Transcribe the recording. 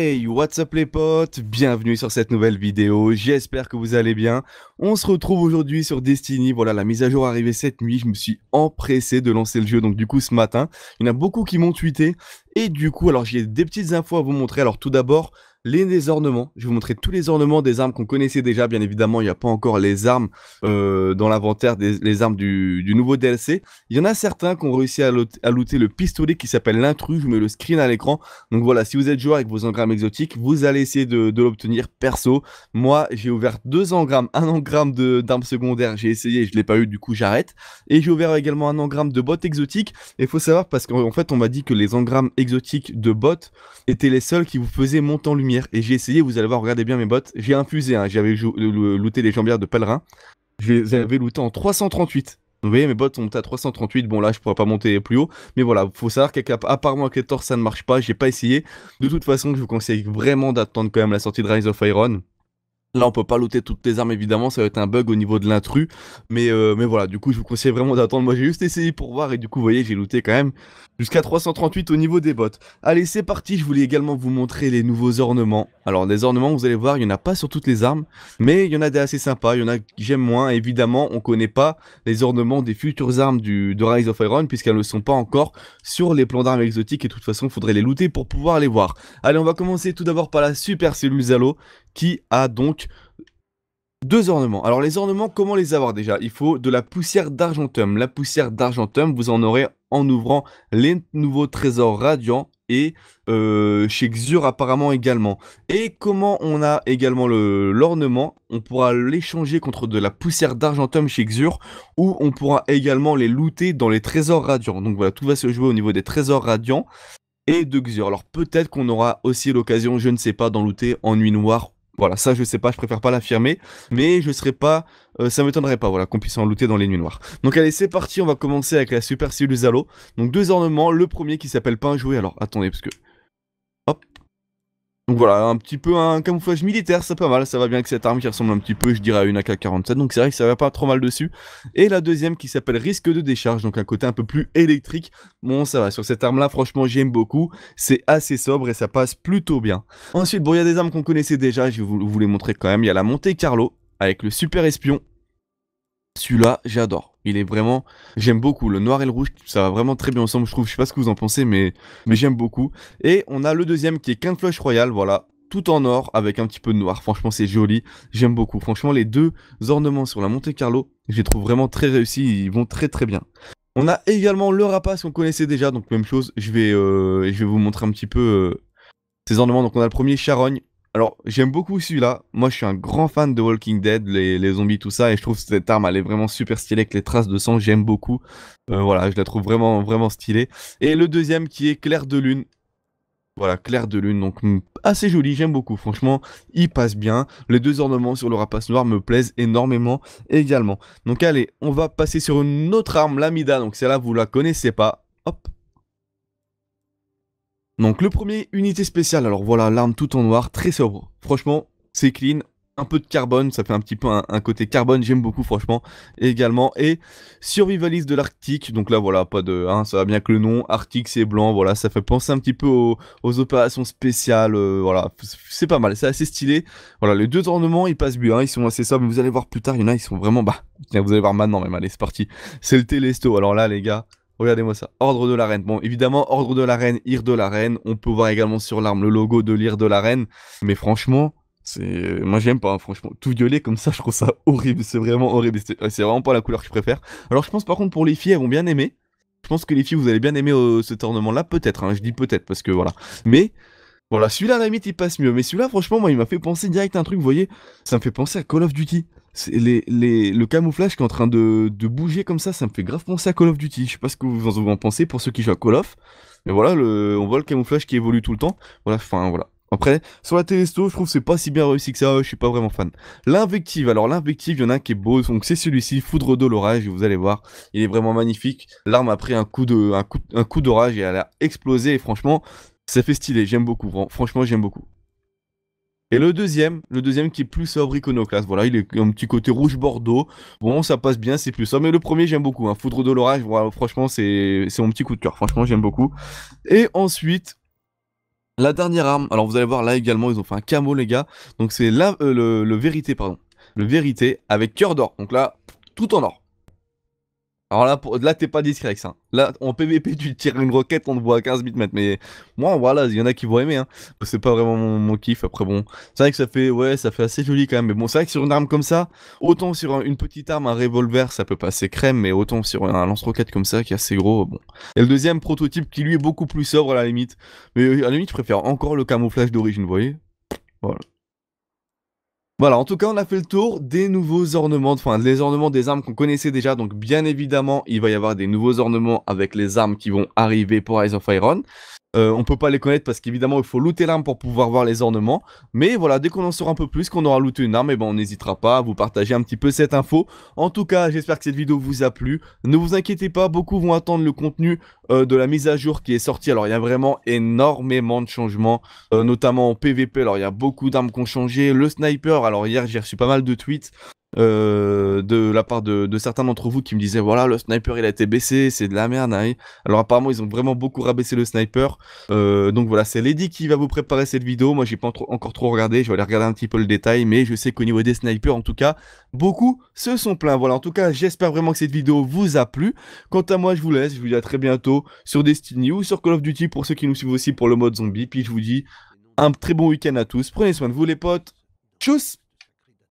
Hey, what's up les potes Bienvenue sur cette nouvelle vidéo, j'espère que vous allez bien. On se retrouve aujourd'hui sur Destiny, voilà la mise à jour arrivée cette nuit, je me suis empressé de lancer le jeu, donc du coup ce matin, il y en a beaucoup qui m'ont tweeté, et du coup alors j'ai des petites infos à vous montrer, alors tout d'abord les, ornements. Je vais vous montrer tous les ornements des armes qu'on connaissait déjà. Bien évidemment, il n'y a pas encore les armes euh, dans l'inventaire, les armes du, nouveau DLC. Il y en a certains qui ont réussi à, looter le pistolet qui s'appelle l'intrus. Je mets le screen à l'écran. Donc voilà, si vous êtes joueur avec vos engrammes exotiques, vous allez essayer de, l'obtenir perso. Moi, j'ai ouvert deux engrammes, un engramme d'armes secondaires. J'ai essayé, je ne l'ai pas eu, du coup j'arrête. Et j'ai ouvert également un engramme de bottes exotiques. Et faut savoir parce qu'en fait, on m'a dit que les engrammes exotiques de bottes étaient les seuls qui vous faisaient en lumière. Et j'ai essayé, vous allez voir, regardez bien mes bottes. J'ai infusé, hein, j'avais looté les jambières de pèlerin. Je les avais looté en 338. Vous voyez, mes bottes sont à 338. Bon, là, je pourrais pas monter plus haut. Mais voilà, faut savoir qu'apparemment, avec les ça ne marche pas. J'ai pas essayé. De toute façon, je vous conseille vraiment d'attendre quand même la sortie de Rise of Iron. Là, on peut pas looter toutes les armes, évidemment, ça va être un bug au niveau de l'intrus. Mais, euh, mais voilà, du coup, je vous conseille vraiment d'attendre. Moi, j'ai juste essayé pour voir, et du coup, vous voyez, j'ai looté quand même jusqu'à 338 au niveau des bottes. Allez, c'est parti, je voulais également vous montrer les nouveaux ornements. Alors, les ornements, vous allez voir, il y en a pas sur toutes les armes, mais il y en a des assez sympas, il y en a que j'aime moins. Évidemment, on connaît pas les ornements des futures armes du, de Rise of Iron, puisqu'elles ne sont pas encore sur les plans d'armes exotiques, et de toute façon, il faudrait les looter pour pouvoir les voir. Allez, on va commencer tout d'abord par la super cellule Zalo qui a donc deux ornements. Alors les ornements, comment les avoir déjà Il faut de la poussière d'argentum. La poussière d'argentum, vous en aurez en ouvrant les nouveaux trésors radiants et euh, chez Xur apparemment également. Et comment on a également l'ornement On pourra l'échanger contre de la poussière d'argentum chez Xur ou on pourra également les looter dans les trésors radiants. Donc voilà, tout va se jouer au niveau des trésors radiants et de Xur. Alors peut-être qu'on aura aussi l'occasion, je ne sais pas, d'en looter en nuit noire voilà, ça je sais pas, je préfère pas l'affirmer, mais je serais pas, euh, ça m'étonnerait pas, voilà, qu'on puisse en looter dans les nuits noires. Donc allez, c'est parti, on va commencer avec la super cellule Zalo. Donc deux ornements, le premier qui s'appelle pas un jouet, alors attendez, parce que, hop, voilà, un petit peu un camouflage militaire, c'est pas mal, ça va bien avec cette arme qui ressemble un petit peu, je dirais, à une AK-47, donc c'est vrai que ça va pas trop mal dessus. Et la deuxième qui s'appelle risque de décharge, donc un côté un peu plus électrique. Bon, ça va, sur cette arme-là, franchement, j'aime beaucoup, c'est assez sobre et ça passe plutôt bien. Ensuite, bon, il y a des armes qu'on connaissait déjà, je vais vous, les montrer quand même, il y a la Monte Carlo, avec le super espion, celui-là, j'adore. Il est vraiment, j'aime beaucoup le noir et le rouge, ça va vraiment très bien ensemble, je trouve. Je sais pas ce que vous en pensez, mais mais j'aime beaucoup. Et on a le deuxième qui est Quinte Flush Royal, voilà, tout en or avec un petit peu de noir. Franchement, c'est joli. J'aime beaucoup. Franchement, les deux ornements sur la Monte Carlo, je les trouve vraiment très réussis. Ils vont très très bien. On a également le rapace qu'on connaissait déjà, donc même chose. Je vais, euh, je vais vous montrer un petit peu euh, ces ornements. Donc on a le premier charogne alors, j'aime beaucoup celui-là. Moi, je suis un grand fan de Walking Dead, les, zombies, tout ça, et je trouve cette arme, elle est vraiment super stylée avec les traces de sang. J'aime beaucoup. Euh, voilà, je la trouve vraiment, vraiment stylée. Et le deuxième qui est Claire de Lune. Voilà, clair de Lune, donc mm, assez joli, j'aime beaucoup. Franchement, il passe bien. Les deux ornements sur le rapace noir me plaisent énormément également. Donc, allez, on va passer sur une autre arme, l'Amida. Donc, celle-là, vous la connaissez pas. Hop, donc le premier, unité spéciale. Alors voilà, l'arme tout en noir, très sobre. Franchement, c'est clean. Un peu de carbone, ça fait un petit peu un, côté carbone, j'aime beaucoup franchement également. Et survivaliste de l'Arctique, donc là voilà, pas de. Hein, ça va bien que le nom, Arctique c'est blanc, voilà, ça fait penser un petit peu aux, opérations spéciales, euh, voilà, c'est pas mal, c'est assez stylé. Voilà, les deux ornements ils passent bien, ils sont assez sobres, vous allez voir plus tard, il y en a, ils sont vraiment. Bah, vous allez voir maintenant même, allez, c'est parti. C'est le Télesto, alors là les gars, Regardez-moi ça. Ordre de la reine. Bon, évidemment, ordre de la reine, ire de la reine. On peut voir également sur l'arme le logo de l'ire de la reine. Mais franchement, c'est, moi j'aime pas, hein, franchement. Tout violet comme ça, je trouve ça horrible. C'est vraiment horrible. Euh, c'est vraiment pas la couleur que je préfère. Alors je pense par contre pour les filles, elles vont bien aimer. Je pense que les filles, vous allez bien aimer euh, ce cet là peut-être. Hein. je dis peut-être parce que voilà. Mais voilà, celui-là, la limite, il passe mieux. Mais celui-là, franchement, moi, il m'a fait penser direct à un truc, vous voyez, ça me fait penser à Call of Duty le camouflage qui est en train de, bouger comme ça, ça me fait grave penser à Call of Duty. Je sais pas ce que vous en pensez pour ceux qui jouent à Call of. Mais voilà, le, on voit le camouflage qui évolue tout le temps. Voilà, enfin voilà. Après, sur la Télesto, je trouve que c'est pas si bien réussi que ça, je suis pas vraiment fan. L'invective, alors l'invective, il y en a un qui est beau, donc c'est celui-ci, Foudre de l'orage, vous allez voir, il est vraiment magnifique. L'arme a pris un coup coup, un coup d'orage et elle a explosé, et franchement, ça fait stylé, j'aime beaucoup, franchement, j'aime beaucoup. Et le deuxième, le deuxième qui est plus sobre iconoclaste. Voilà, il est un petit côté rouge bordeaux. Bon, ça passe bien, c'est plus ça. Mais le premier, j'aime beaucoup. Hein. Foudre de l'orage, voilà, franchement, c'est mon petit coup de cœur. Franchement, j'aime beaucoup. Et ensuite, la dernière arme. Alors, vous allez voir là également, ils ont fait un camo, les gars. Donc, c'est euh, le vérité, pardon. Le vérité avec cœur d'or. Donc là, tout en or. Alors là, là t'es pas discret avec ça. Là, en PVP, tu tires une roquette, on te voit à 15 000 mètres. Mais moi, voilà, il y en a qui vont aimer. Hein. C'est pas vraiment mon, kiff. Après, bon, c'est vrai que ça fait, ouais, ça fait assez joli quand même. Mais bon, c'est vrai que sur une arme comme ça, autant sur une petite arme, un revolver, ça peut passer crème, mais autant sur un, un lance-roquette comme ça, qui est assez gros, bon. Et le deuxième prototype qui lui est beaucoup plus sobre à la limite. Mais à la limite, je préfère encore le camouflage d'origine, vous voyez Voilà. Voilà, en tout cas, on a fait le tour des nouveaux ornements, enfin les ornements des armes qu'on connaissait déjà. Donc bien évidemment, il va y avoir des nouveaux ornements avec les armes qui vont arriver pour Eyes of Iron. Euh, on peut pas les connaître parce qu'évidemment il faut looter l'arme pour pouvoir voir les ornements. Mais voilà, dès qu'on en saura un peu plus, qu'on aura looté une arme, et eh ben, on n'hésitera pas à vous partager un petit peu cette info. En tout cas, j'espère que cette vidéo vous a plu. Ne vous inquiétez pas, beaucoup vont attendre le contenu euh, de la mise à jour qui est sortie. Alors il y a vraiment énormément de changements, euh, notamment en PVP. Alors il y a beaucoup d'armes qui ont changé. Le sniper, alors hier j'ai reçu pas mal de tweets euh, de la part de, certains d'entre vous qui me disaient voilà le sniper il a été baissé c'est de la merde hein. alors apparemment ils ont vraiment beaucoup rabaissé le sniper euh, donc voilà c'est Lady qui va vous préparer cette vidéo moi j'ai pas encore trop regardé je vais aller regarder un petit peu le détail mais je sais qu'au niveau des snipers en tout cas beaucoup se sont plaints voilà en tout cas j'espère vraiment que cette vidéo vous a plu quant à moi je vous laisse je vous dis à très bientôt sur Destiny ou sur Call of Duty pour ceux qui nous suivent aussi pour le mode zombie puis je vous dis un très bon week-end à tous prenez soin de vous les potes tchuss